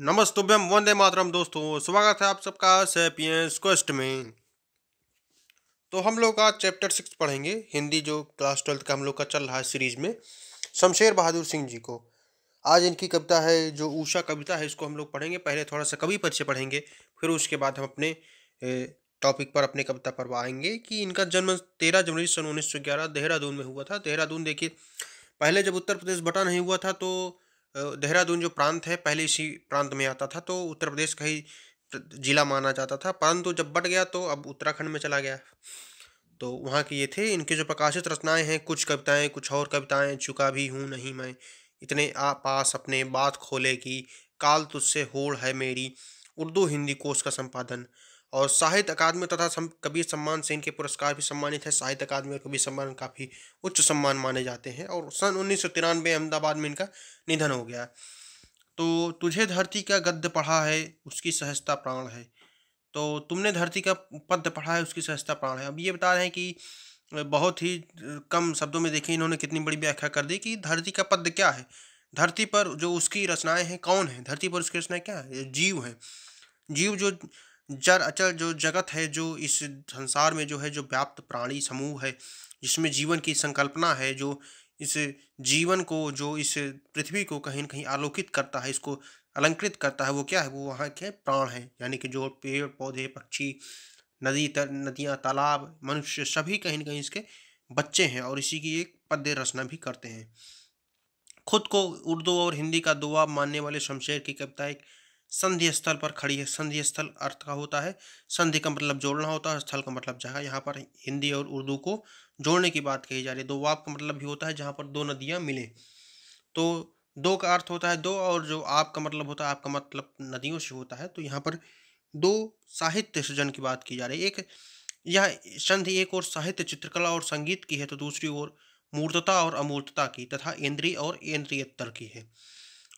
नमस्तुभ्यम वंदे मातरम दोस्तों स्वागत है आप सबका सेपियंस क्वेस्ट में तो हम लोग आज चैप्टर सिक्स पढ़ेंगे हिंदी जो क्लास ट्वेल्थ का हम लोग का चल रहा है सीरीज में शमशेर बहादुर सिंह जी को आज इनकी कविता है जो ऊषा कविता है इसको हम लोग पढ़ेंगे पहले थोड़ा सा कवि परिचय पढ़ेंगे फिर उसके बाद हम अपने टॉपिक पर अपने कविता पर आएंगे कि इनका जन्म तेरह जनवरी सन उन्नीस देहरादून में हुआ था देहरादून देखिए पहले जब उत्तर प्रदेश बटा नहीं हुआ था तो देहरादून जो प्रांत है पहले इसी प्रांत में आता था तो उत्तर प्रदेश का ही जिला माना जाता था परंतु जब बट गया तो अब उत्तराखंड में चला गया तो वहाँ के ये थे इनके जो प्रकाशित रचनाएं हैं कुछ कविताएं कुछ और कविताएं चुका भी हूँ नहीं मैं इतने आ पास अपने बात खोले कि काल तुझसे होड़ है मेरी उर्दू हिंदी कोश का संपादन और साहित्य अकादमी तथा सम, कबीर सम्मान से इनके पुरस्कार भी सम्मानित है साहित्य अकादमी और कबीर सम्मान काफ़ी उच्च सम्मान माने जाते हैं और सन उन्नीस अहमदाबाद में इनका निधन हो गया तो तुझे धरती का गद्य पढ़ा है उसकी सहजता प्राण है तो तुमने धरती का पद्य पढ़ा है उसकी सहजता प्राण है अब ये बता रहे हैं कि बहुत ही कम शब्दों में देखें इन्होंने कितनी बड़ी व्याख्या कर दी कि धरती का पद्य क्या है धरती पर जो उसकी रचनाएं हैं कौन है धरती पर उसकी रचनाएं क्या है जीव हैं जीव जो जड़ अचर जो जगत है जो इस संसार में जो है जो व्याप्त प्राणी समूह है जिसमें जीवन की संकल्पना है जो इस जीवन को जो इस पृथ्वी को कहीं ना कहीं आलोकित करता है इसको अलंकृत करता है वो क्या है वो वहाँ के प्राण है यानी कि जो पेड़ पौधे पक्षी नदी तर नदियाँ तालाब मनुष्य सभी कहीं ना कहीं इसके बच्चे हैं और इसी की एक पद्य रचना भी करते हैं खुद को उर्दू और हिंदी का दुआ मानने वाले शमशेर की कविता एक संधि स्थल पर खड़ी है संधि स्थल अर्थ का होता है संधि का मतलब जोड़ना होता है स्थल का मतलब जगह यहाँ पर हिंदी और उर्दू को जोड़ने की बात कही जा रही है दो वाप का मतलब भी होता है जहाँ पर दो नदियाँ मिलें तो दो का अर्थ होता है दो और जो आप का मतलब होता है आपका मतलब नदियों से होता है तो यहाँ पर दो साहित्य सृजन की बात की जा रही है एक यह संधि एक और साहित्य चित्रकला और संगीत की है तो दूसरी ओर मूर्तता और अमूर्तता की तथा इंद्रिय और इंद्रियतर की है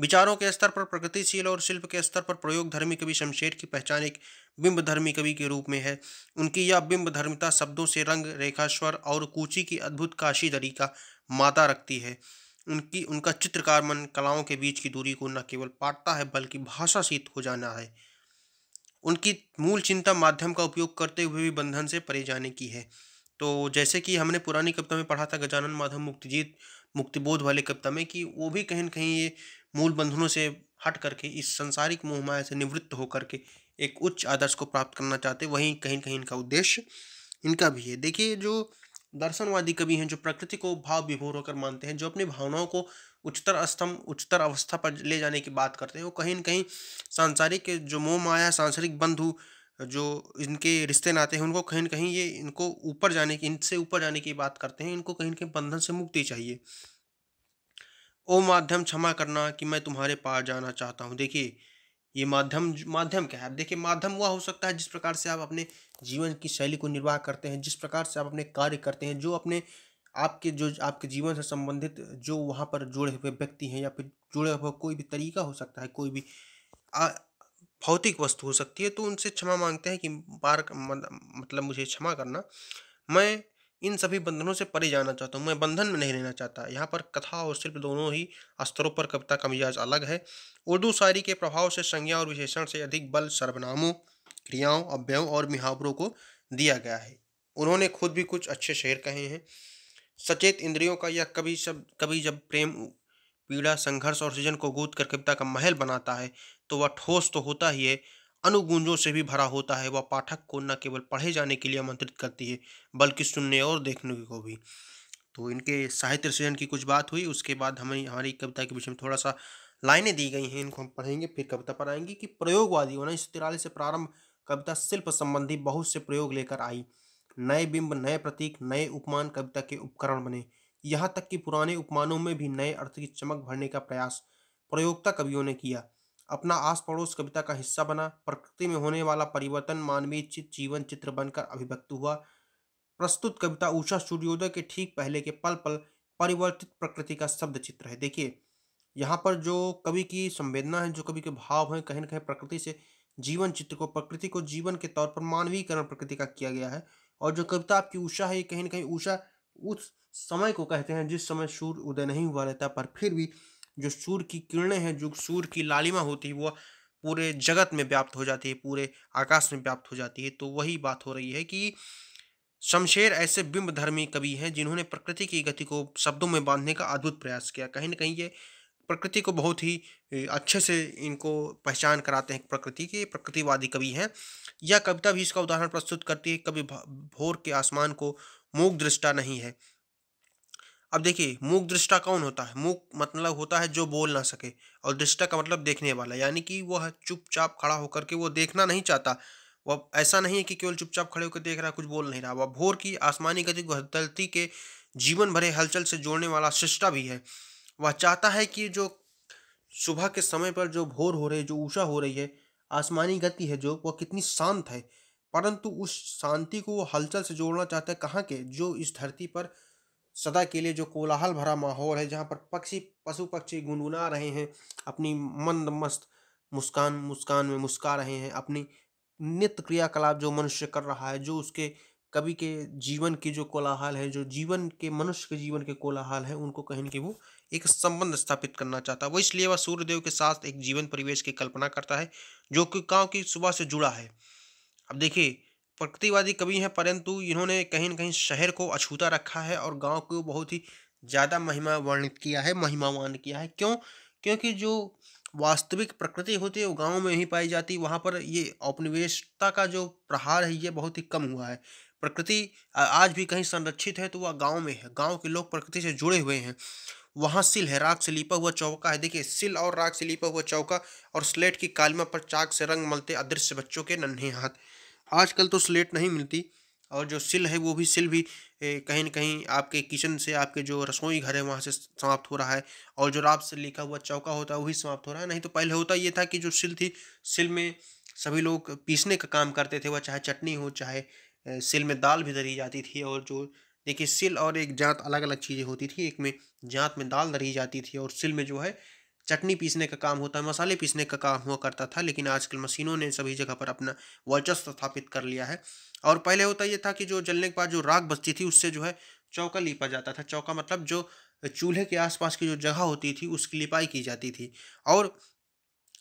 विचारों के स्तर पर प्रगतिशील और शिल्प के स्तर पर प्रयोग धर्मी कवि शमशेर की पहचान एक बिंब धर्मी कवि के रूप में है उनकी यह बिंब धर्मिता शब्दों से रंग रेखा स्वर और कूची की अद्भुत काशी दरी का मादा रखती है उनकी उनका चित्रकार मन कलाओं के बीच की दूरी को न केवल पाटता है बल्कि भाषा शीत हो जाना है उनकी मूल चिंता माध्यम का उपयोग करते हुए भी बंधन से परे जाने की है तो जैसे कि हमने पुरानी कविता में पढ़ा था गजानन माधव मुक्तिजीत मुक्तिबोध वाले कविता में कि वो भी कहीं कहीं ये मूल बंधनों से हट करके इस संसारिक मोहमाया से निवृत्त होकर के एक उच्च आदर्श को प्राप्त करना चाहते वहीं कहीं कहीं इनका उद्देश्य इनका भी है देखिए जो दर्शनवादी कवि हैं जो प्रकृति को भाव विभोर होकर मानते हैं जो अपनी भावनाओं को उच्चतर स्तंभ उच्चतर अवस्था पर ले जाने की बात करते हैं वो कहीं न कहीं सांसारिक जो मोह माया सांसारिक बंधु जो इनके रिश्ते नाते हैं उनको कहीं न कहीं ये इनको ऊपर जाने की इनसे ऊपर जाने की बात करते हैं इनको कहीं न कहीं बंधन से मुक्ति चाहिए ओ माध्यम क्षमा करना कि मैं तुम्हारे पास जाना चाहता हूँ देखिए ये माध्यम माध्यम क्या है आप देखिए माध्यम वह हो सकता है जिस प्रकार से आप अपने जीवन की शैली को निर्वाह करते हैं जिस प्रकार से आप अपने कार्य करते हैं जो अपने आपके जो आपके जीवन से संबंधित जो वहाँ पर जुड़े हुए व्यक्ति हैं या फिर जुड़े हुए कोई भी तरीका हो सकता है कोई भी भौतिक वस्तु हो सकती है तो उनसे क्षमा मांगते हैं कि बार मतलब, मतलब मुझे क्षमा करना मैं इन सभी बंधनों से परे जाना चाहता हूँ मैं बंधन में नहीं रहना चाहता यहाँ पर कथा और शिल्प दोनों ही स्तरों पर कविता का मिजाज अलग है उर्दू शायरी के प्रभाव से संज्ञा और विशेषण से अधिक बल सर्वनामों क्रियाओं अव्ययों और मुहावरों को दिया गया है उन्होंने खुद भी कुछ अच्छे शेर कहे हैं सचेत इंद्रियों का यह कभी सब कभी जब प्रेम पीड़ा संघर्ष और सृजन को गूद कर कविता का महल बनाता है तो वह ठोस तो होता ही है अनुगुंजों से भी भरा होता है वह पाठक को न केवल पढ़े जाने के लिए आमंत्रित करती है बल्कि सुनने और देखने को भी तो इनके साहित्य सृजन की कुछ बात हुई उसके बाद हमें हमारी कविता के विषय में थोड़ा सा लाइनें दी गई हैं इनको हम पढ़ेंगे फिर कविता पर आएंगे कि प्रयोगवादी उन्नीस तिरालीस से प्रारंभ कविता शिल्प संबंधी बहुत से प्रयोग लेकर आई नए बिंब नए प्रतीक नए उपमान कविता के उपकरण बने यहाँ तक कि पुराने उपमानों में भी नए अर्थ की चमक भरने का प्रयास प्रयोगता कवियों ने किया अपना आस पड़ोस कविता का हिस्सा बना प्रकृति में होने वाला परिवर्तन मानवीय चित जीवन चित्र बनकर अभिव्यक्त हुआ प्रस्तुत कविता ऊषा सूर्योदय के ठीक पहले के पल पल परिवर्तित प्रकृति का शब्द चित्र है देखिए यहाँ पर जो कवि की संवेदना है जो कवि के भाव हैं कहीं ना कहीं प्रकृति से जीवन चित्र को प्रकृति को जीवन के तौर पर मानवीकरण प्रकृति का किया गया है और जो कविता आपकी ऊषा है ये कहीं ना कहीं ऊषा उस समय को कहते हैं जिस समय सूर्य उदय नहीं हुआ रहता पर फिर भी जो सूर्य की किरणें हैं जो सूर्य की लालिमा होती है वह पूरे जगत में व्याप्त हो जाती है पूरे आकाश में व्याप्त हो जाती है तो वही बात हो रही है कि शमशेर ऐसे बिंब धर्मी कवि हैं जिन्होंने प्रकृति की गति को शब्दों में बांधने का अद्भुत प्रयास किया कहीं ना कहीं ये प्रकृति को बहुत ही अच्छे से इनको पहचान कराते हैं प्रकृति के प्रकृतिवादी कवि हैं यह कविता भी इसका उदाहरण प्रस्तुत करती है कभी भोर के आसमान को मूक दृष्टा नहीं है अब देखिए मूक दृष्टा कौन होता है मूक मतलब होता है जो बोल ना सके और दृष्टा का मतलब देखने वाला यानी कि वह चुपचाप खड़ा होकर के वो देखना नहीं चाहता वह ऐसा नहीं है कि केवल चुपचाप खड़े होकर देख रहा कुछ बोल नहीं रहा वह भोर की आसमानी गति को धरती के जीवन भरे हलचल से जोड़ने वाला शिष्टा भी है वह चाहता है कि जो सुबह के समय पर जो भोर हो रही है जो ऊषा हो रही है आसमानी गति है जो वह कितनी शांत है परंतु उस शांति को वो हलचल से जोड़ना चाहता है कहाँ के जो इस धरती पर सदा के लिए जो कोलाहल भरा माहौल है जहाँ पर पक्षी पशु पक्षी गुनगुना रहे हैं अपनी मंद मस्त मुस्कान मुस्कान में मुस्का रहे हैं अपनी नित्य क्रियाकलाप जो मनुष्य कर रहा है जो उसके कवि के जीवन के जो कोलाहल है जो जीवन के मनुष्य के जीवन के कोलाहल है उनको कहीं कि वो एक संबंध स्थापित करना चाहता है वो इसलिए वह सूर्यदेव के साथ एक जीवन परिवेश की कल्पना करता है जो कि गाँव की सुबह से जुड़ा है अब देखिए प्रकृतिवादी कवि हैं परंतु इन्होंने कहीं ना कहीं शहर को अछूता रखा है और गांव को बहुत ही ज़्यादा महिमा वर्णित किया है महिमावान किया है क्यों क्योंकि जो वास्तविक प्रकृति होती है वो गाँव में ही पाई जाती वहाँ पर ये औपनिवेशता का जो प्रहार है ये बहुत ही कम हुआ है प्रकृति आज भी कहीं संरक्षित है तो वह गाँव में है गाँव के लोग प्रकृति से जुड़े हुए हैं वहाँ सिल है राख से लिपा हुआ चौका है देखिए सिल और राख से लिपा हुआ चौका और स्लेट की कालिमा पर चाक से रंग मलते अदृश्य बच्चों के नन्हे हाथ आजकल तो स्लेट नहीं मिलती और जो सिल है वो भी सिल भी कहीं ना कहीं आपके किचन से आपके जो रसोई घर है वहाँ से समाप्त हो रहा है और जो राब से लिखा हुआ चौका होता है वही समाप्त हो रहा है नहीं तो पहले होता ये था कि जो सिल थी सिल में सभी लोग पीसने का काम करते थे वह चाहे चटनी हो चाहे सिल में दाल भी दरी जाती थी और जो देखिए सिल और एक जात अलग अलग चीज़ें होती थी एक में जात में दाल दरी जाती थी और सिल में जो है चटनी पीसने का काम होता है मसाले पीसने का काम हुआ करता था लेकिन आजकल मशीनों ने सभी जगह पर अपना वर्चस्व स्थापित कर लिया है और पहले होता यह था कि जो जलने के बाद जो राख बचती थी उससे जो है चौका लीपा जाता था चौका मतलब जो चूल्हे के आसपास की जो जगह होती थी उसकी लिपाई की जाती थी और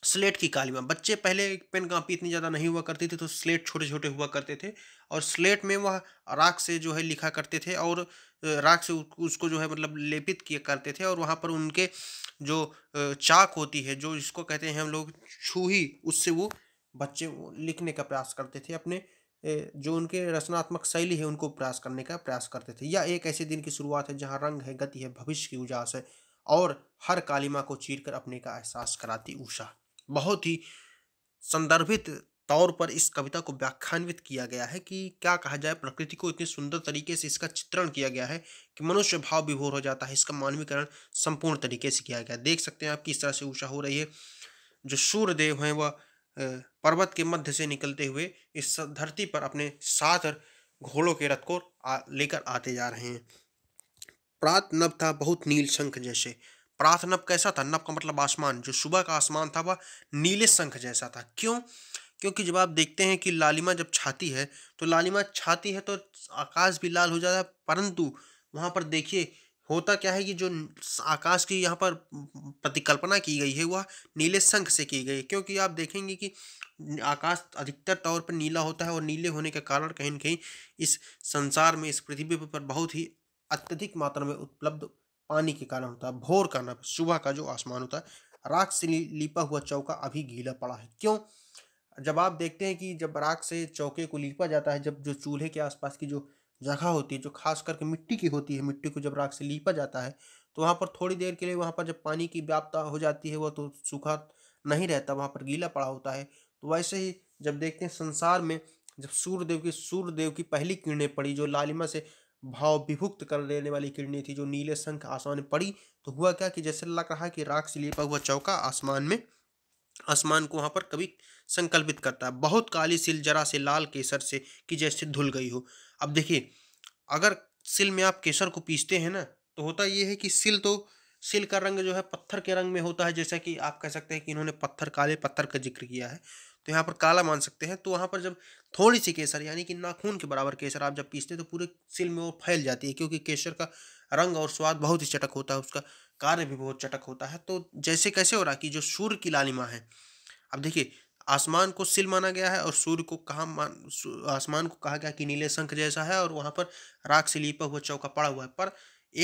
स्लेट की कालीमा बच्चे पहले पेन कापी इतनी ज़्यादा नहीं हुआ करती थी तो स्लेट छोटे छोटे हुआ करते थे और स्लेट में वह राख से जो है लिखा करते थे और राख से उसको जो है मतलब लेपित किया करते थे और वहाँ पर उनके जो चाक होती है जो इसको कहते हैं हम लोग छूही उससे वो बच्चे लिखने का प्रयास करते थे अपने जो उनके रचनात्मक शैली है उनको प्रयास करने का प्रयास करते थे या एक ऐसे दिन की शुरुआत है जहाँ रंग है गति है भविष्य की उजास है और हर कालिमा को चीर कर अपने का एहसास कराती उषा बहुत ही संदर्भित तौर पर इस कविता को व्याख्यान्वित किया गया है कि क्या कहा जाए प्रकृति को इतने सुंदर तरीके से इसका चित्रण किया गया है कि मनुष्य भाव विभोर हो जाता है इसका मानवीकरण संपूर्ण तरीके से किया गया देख सकते हैं आप किस तरह से ऊषा हो रही है जो सूर्यदेव हैं वह पर्वत के मध्य से निकलते हुए इस धरती पर अपने सात घोड़ों के रथ को लेकर आते जा रहे हैं प्रात नव था बहुत नील शंख जैसे प्रात नभ कैसा था नभ का मतलब आसमान जो सुबह का आसमान था वह नीले शंख जैसा था क्यों क्योंकि जब आप देखते हैं कि लालिमा जब छाती है तो लालिमा छाती है तो आकाश भी लाल हो जाता है परंतु वहाँ पर देखिए होता क्या है कि जो आकाश की यहाँ पर प्रतिकल्पना की गई है वह नीले शंख से की गई है क्योंकि आप देखेंगे कि आकाश अधिकतर तौर पर नीला होता है और नीले होने के कारण कहीं ना कहीं इस संसार में इस पृथ्वी पर बहुत ही अत्यधिक मात्रा में उपलब्ध पानी के कारण होता है भोर का नभ सुबह का जो आसमान होता है राख से लिपा हुआ चौका अभी गीला पड़ा है क्यों जब आप देखते हैं कि जब राख से चौके को लीपा जाता है जब जो चूल्हे के आसपास की जो जगह होती है जो खास करके मिट्टी की होती है मिट्टी को जब राख से लीपा जाता है तो वहाँ पर थोड़ी देर के लिए वहाँ पर जब पानी की व्याप्ता हो जाती है वह तो सूखा नहीं रहता वहाँ पर गीला पड़ा होता है तो वैसे ही जब देखते हैं संसार में जब सूर्यदेव की सूर्यदेव की पहली किरणें पड़ी जो लालिमा से भाव विभुक्त कर लेने वाली किरणें थी जो नीले शंख आसमान में पड़ी तो हुआ क्या कि जैसे अल्लाह कहा कि राख से लिपा हुआ चौका आसमान में आसमान को वहाँ पर कभी संकल्पित करता है बहुत काली सिल जरा से लाल केसर से कि जैसे धुल गई हो अब देखिए अगर सिल में आप केसर को पीसते हैं ना तो होता यह है कि सिल तो सिल का रंग जो है पत्थर के रंग में होता है जैसा कि आप कह सकते हैं कि इन्होंने पत्थर काले पत्थर का जिक्र किया है तो यहाँ पर काला मान सकते हैं तो वहाँ पर जब थोड़ी सी केसर यानी कि नाखून के बराबर केसर आप जब पीसते हैं तो पूरे सिल में वो फैल जाती है क्योंकि केसर का रंग और स्वाद बहुत ही चटक होता है उसका कार्य भी बहुत चटक होता है तो जैसे कैसे हो रहा कि जो सूर्य की लालिमा है अब देखिए आसमान को सिल माना गया है और सूर्य को कहा मान आसमान को कहा गया कि नीले शंख जैसा है और वहाँ पर राख से लीपा हुआ चौका पड़ा हुआ है पर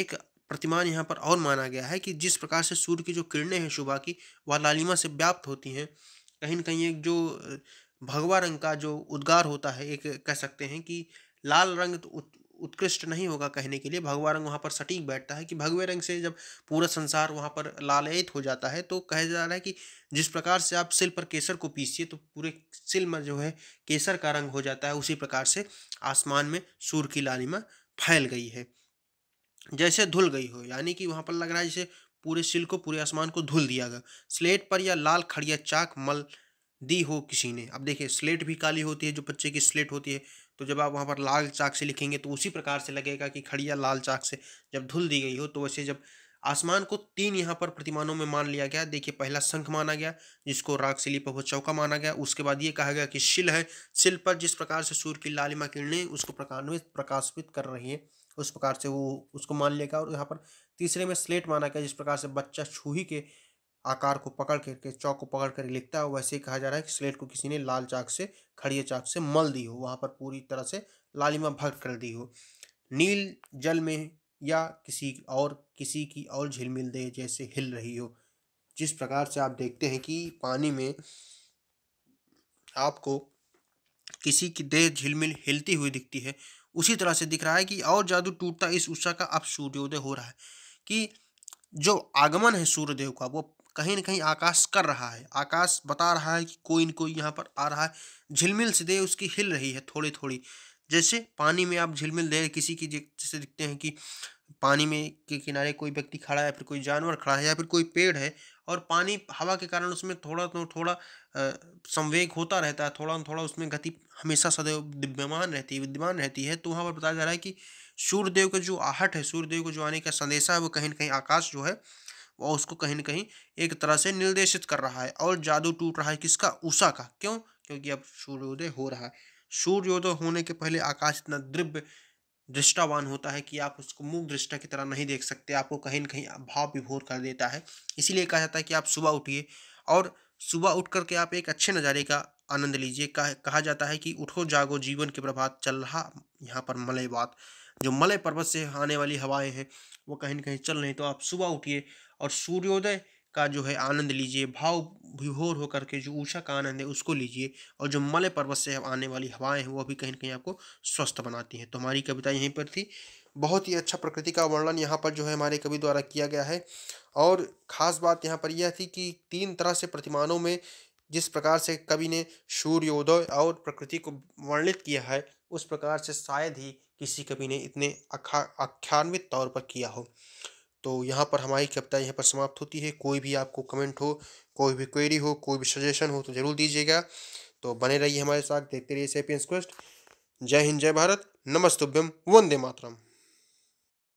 एक प्रतिमान यहाँ पर और माना गया है कि जिस प्रकार से सूर्य की जो किरणें हैं शुभा की वह लालिमा से व्याप्त होती हैं कहीं ना कहीं एक जो भगवा रंग का जो उद्गार होता है एक कह सकते हैं कि लाल रंग तो उत, उत्कृष्ट नहीं होगा कहने के लिए भगवा रंग वहाँ पर सटीक बैठता है कि भगवे रंग से जब पूरा संसार वहाँ पर लालयित हो जाता है तो कहा जा रहा है कि जिस प्रकार से आप सिल पर केसर को पीसिए तो पूरे सिल में जो है केसर का रंग हो जाता है उसी प्रकार से आसमान में सूर्य की लालिमा फैल गई है जैसे धुल गई हो यानी कि वहाँ पर लग रहा है जैसे पूरे सिल को पूरे आसमान को धुल दिया गया स्लेट पर या लाल खड़िया चाक मल दी हो किसी ने अब देखिए स्लेट भी काली होती है जो बच्चे की स्लेट होती है तो जब आप वहाँ पर लाल चाक से लिखेंगे तो उसी प्रकार से लगेगा कि खड़िया लाल चाक से जब धुल दी गई हो तो वैसे जब आसमान को तीन यहाँ पर प्रतिमानों में मान लिया गया देखिए पहला शंख माना गया जिसको राग शिली पर चौका माना गया उसके बाद ये कहा गया कि शिल है शिल पर जिस प्रकार से सूर्य की लालिमा किरणें उसको प्रकाशित प्रकाशित कर रही है उस प्रकार से वो उसको मान लिया गया और यहाँ पर तीसरे में स्लेट माना गया जिस प्रकार से बच्चा छूही के आकार को पकड़ करके चौक को पकड़ कर लिखता है वैसे ही कहा जा रहा है कि स्लेट को किसी ने लाल चाक से खड़िए चाक से मल दी हो वहाँ पर पूरी तरह से लालिमा भक्त कर दी हो नील जल में या किसी और किसी की और झिलमिल दे जैसे हिल रही हो जिस प्रकार से आप देखते हैं कि पानी में आपको किसी की देह झिलमिल हिलती हुई दिखती है उसी तरह से दिख रहा है कि और जादू टूटता इस उत्साह का अब सूर्योदय हो रहा है कि जो आगमन है सूर्यदेव का वो कहीं ना कहीं आकाश कर रहा है आकाश बता रहा है कि कोई न कोई यहाँ पर आ रहा है झिलमिल से दे उसकी हिल रही है थोड़ी थोड़ी जैसे पानी में आप झिलमिल दे किसी की जैसे दिखते हैं कि पानी में के किनारे कोई व्यक्ति खड़ा है या फिर कोई जानवर खड़ा है या फिर कोई पेड़ है और पानी हवा के कारण उसमें थोड़ा तो थोड़ा संवेग होता रहता है थोड़ा थोड़ा उसमें गति हमेशा सदैव दिव्यमान रहती है विद्यमान रहती है तो वहाँ पर बताया जा रहा है कि सूर्यदेव का जो आहट है सूर्यदेव को जो आने का संदेशा है वो कहीं ना कहीं आकाश जो है वह उसको कहीं ना कहीं एक तरह से निर्देशित कर रहा है और जादू टूट रहा है किसका उषा का क्यों क्योंकि अब सूर्योदय हो रहा है सूर्योदय होने के पहले आकाश इतना द्रिव्य दृष्टावान होता है कि आप उसको मूक दृष्टा की तरह नहीं देख सकते आपको कहीं ना कहीं भाव विभोर कर देता है इसीलिए कहा जाता है कि आप सुबह उठिए और सुबह उठ करके आप एक अच्छे नज़ारे का आनंद लीजिए कहा जाता है कि उठो जागो जीवन के प्रभात चल रहा यहाँ पर मलय बात जो मलय पर्वत से आने वाली हवाएं हैं वो कहीं ना कहीं चल रही तो आप सुबह उठिए और सूर्योदय का जो है आनंद लीजिए भाव विभोर होकर के जो ऊषा का आनंद है उसको लीजिए और जो मलय पर्वत से आने वाली हवाएं हैं वो भी कहीं ना कहीं आपको स्वस्थ बनाती हैं तो हमारी कविता यहीं पर थी बहुत ही अच्छा प्रकृति का वर्णन यहाँ पर जो है हमारे कवि द्वारा किया गया है और ख़ास बात यहाँ पर यह थी कि तीन तरह से प्रतिमानों में जिस प्रकार से कवि ने सूर्योदय और प्रकृति को वर्णित किया है उस प्रकार से शायद ही किसी कवि ने इतने आख्यान्वित तौर पर किया हो तो यहाँ पर हमारी कविता यहाँ पर समाप्त होती है कोई भी आपको कमेंट हो कोई भी क्वेरी हो कोई भी सजेशन हो तो ज़रूर दीजिएगा तो बने रहिए हमारे साथ देखते रहिए सेपियंस क्वेस्ट जय हिंद जय भारत नमस्तुभ्यम वंदे मातरम